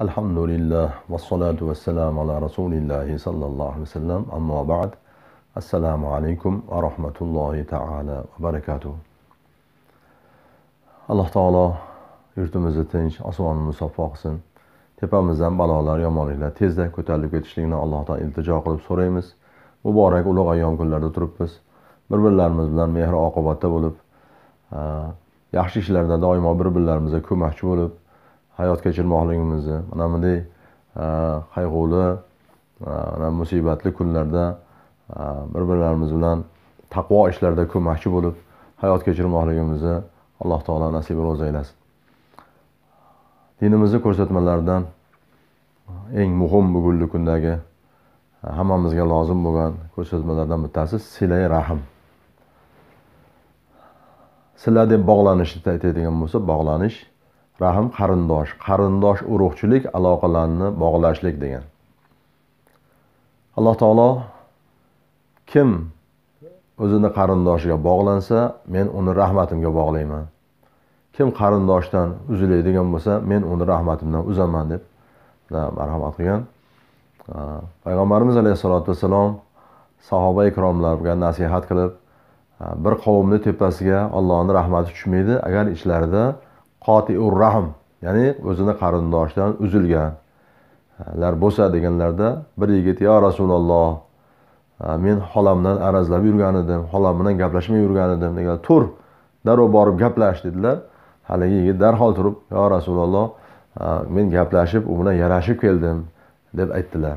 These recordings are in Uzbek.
alhamdulillah vassalatu vassalamu ala rasulillahi sallallohu alayhi vasallam ammo ba'd assalomu alaykum va rahmatullohi taala va barakatuh alloh taolo yurtimizni tinch osmonni musaffo qilsin tepamizdan balolar yomonliklar tezda ko'tarilib ketishligini allohdan iltijo qilib so'raymiz muborak ulug' ayyom kunlarda turibmiz bir birlarimiz bilan mehr oqibatda bo'lib eh, yaxshi ishlarda doimo bir birlarimizga ko'makchi bo'lib hayot kechirmoqligimizni mana bunday e, qayg'uli e, mana musibatli kunlarda e, bir birlarimiz bilan taqvo ishlarda ko'makchi bo'lib hayot kechirmoqligimizni alloh taolo nasib ro'zi aylasin dinimizni ko'rsatmalaridan eng muhim bugungi kundagi hammamizga lozim bo'lgan ko'rsatmalardan bittasi silay rahm sila deb bog'lanishni aytadigan bo'lsa bog'lanish rahm qarindosh qarindosh urug'chilik aloqalarini bog'lashlik degan alloh taolo kim o'zini qarindoshiga bog'lansa men uni rahmatimga bog'layman kim qarindoshdan uziladigan bo'lsa men uni rahmatimdan uzaman deb marhamat qilgan payg'ambarimiz alayhissalotu vassalom sahoba ikromlarga nasihat qilib bir qavmni tepasiga allohni rahmati tushmaydi agar ichlarida qotiur rahm ya'ni o'zini qarindoshidan uzilganlar bo'lsa deganlarda bir yigit yo rasululloh men xolamdan arazlab yurgan edim xolam bilan gaplashmay yurgan edim degan tur darrov borib gaplash dedilar haligi yigit darhol turib yo rasululloh men gaplashib u bilan yarashib keldim deb aytdilar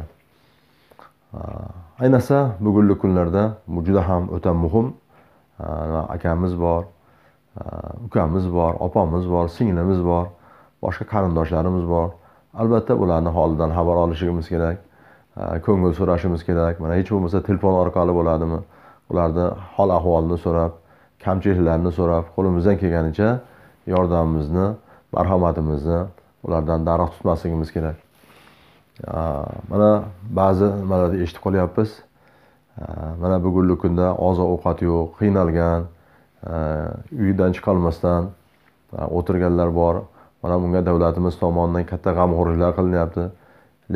ayniqsa bugungi kunlarda bu juda ham o'ta muhim akamiz bor ukamiz bor opamiz bor singlimiz bor boshqa qarindoshlarimiz bor albatta ularni holidan xabar olishimiz kerak ko'ngil so'rashimiz kerak mana hech bo'lmasa telefon orqali bo'ladimi ularni hol ahvolini so'rab kamchiliklarini so'rab qo'limizdan kelganicha yordamimizni marhamatimizni ulardan darig' tutmasligimiz kerak mana ba'zi nimalarni eshitib qolyapmiz mana bugungi kunda oziq ovqat yo'q qiynalgan uyidan chiqolmasdan o'tirganlar bor mana bunga davlatimiz tomonidan katta g'amxo'rliklar qilinyapti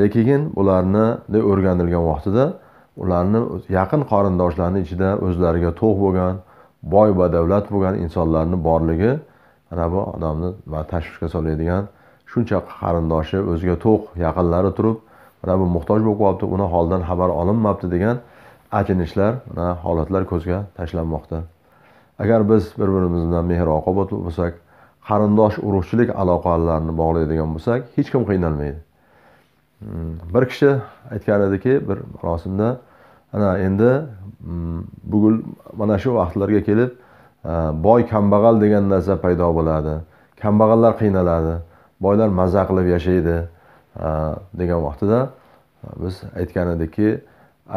lekin bularni o'rganilgan vaqtida ularni yaqin qarindoshlarni ichida o'zlariga to'q bo'lgan boy badavlat bo'lgan insonlarni borligi mana bu odamni tashvishga soladigan shuncha qarindoshi o'ziga to'q yaqinlari turib mana bu muhtoj bo'lib qolibdi uni holidan xabar olinmabdi degan achinishlar holatlar ko'zga tashlanmoqda agar biz bir birimiz bilan mehr oqibat bo'lsak qarindosh urug'chilik aloqalarini bog'laydigan bo'lsak hech kim qiynalmaydi hmm, bir kishi aytgan ediki bir marosimda ana endi hmm, bugun mana shu vaqtlarga kelib e, boy kambag'al degan narsa paydo bo'ladi kambag'allar qiynaladi boylar maza qilib yashaydi e, degan vaqtida e, biz aytgan edikki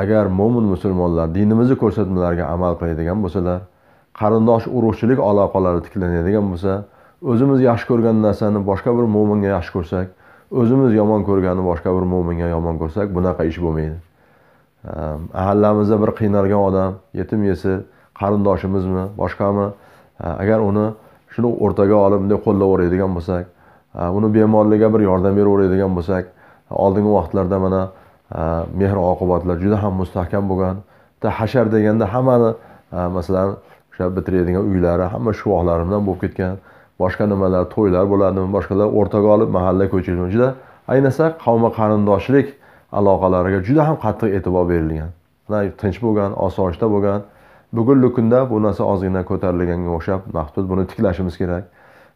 agar mo'min musulmonlar dinimizni ko'rsatmalariga amal qiladigan bo'lsalar qarindosh urug'chilik aloqalari tiklanadigan bo'lsa o'zimiz yaxshi ko'rgan narsani boshqa bir mo'minga yaxshi ko'rsak o'zimiz yomon ko'rganni boshqa bir mo'minga yomon ko'rsak bunaqa ish bo'lmaydi mahallamizda ehm, bir qiynalgan odam yetim yesi qarindoshimizmi boshqami e, agar uni shuni o'rtaga olib bunday qo'llaveradigan bo'lsak e, uni bemorlarga bir yordam beraveradigan bo'lsak oldingi vaqtlarda mana e, mehr oqibatlar juda ham mustahkam bo'lgan bitta hashar deganda hammani masalan o'sha bitiradigan uylari hamma shuvoqlarimdan bo'lib ketgan boshqa nimalar to'ylar bo'ladimi boshqalar o'rtaga olib mahalla ko'chirma juda ayniqsa qavma qarindoshlik aloqalariga juda ham qattiq e'tibor berilgan tinch bo'lgan osoyishta bo'lgan bugungi kunda bu narsa ozgina ko'tarilganga o'xshab mahbud buni tiklashimiz kerak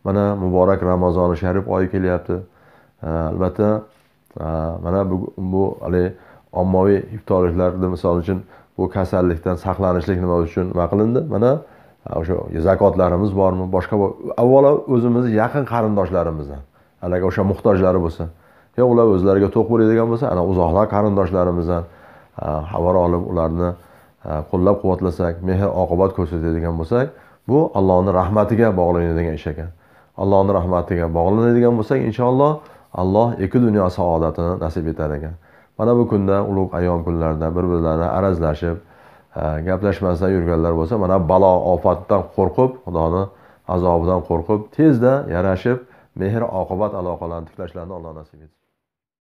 mana muborak ramazoni sharif oyi kelyapti albatta e, mana bu bu haligi ommaviy iftorliklarda misol uchun bu kasallikdan saqlanishlik nima uchun nima qilindi mana o'sha zakotlarimiz bormi boshqa avvalo o'zimizni yaqin qarindoshlarimizdan haligi o'sha muhtojlari bo'lsa yo ular o'zlariga to'q bo'ladigan bo'lsa ana uzoqroq qarindoshlarimizdan xabar olib ularni qo'llab quvvatlasak mehr oqibat ko'rsatadigan bo'lsak bu allohni rahmatiga bog'lanadigan ish ekan allohni rahmatiga bog'lanadigan bo'lsak inshaalloh alloh ikki dunyo saodatini nasib etar ekan mana bu kunda ulug' ayon kunlarda bir birlarini arazlashib Э, gaplashmasdan yurganlar bo'lsa mana balo ofatdan qo'rqib xudoni azobidan qo'rqib tezda yarashib mehr oqibat aloqalarini tiklashlarini alloh nasib etsin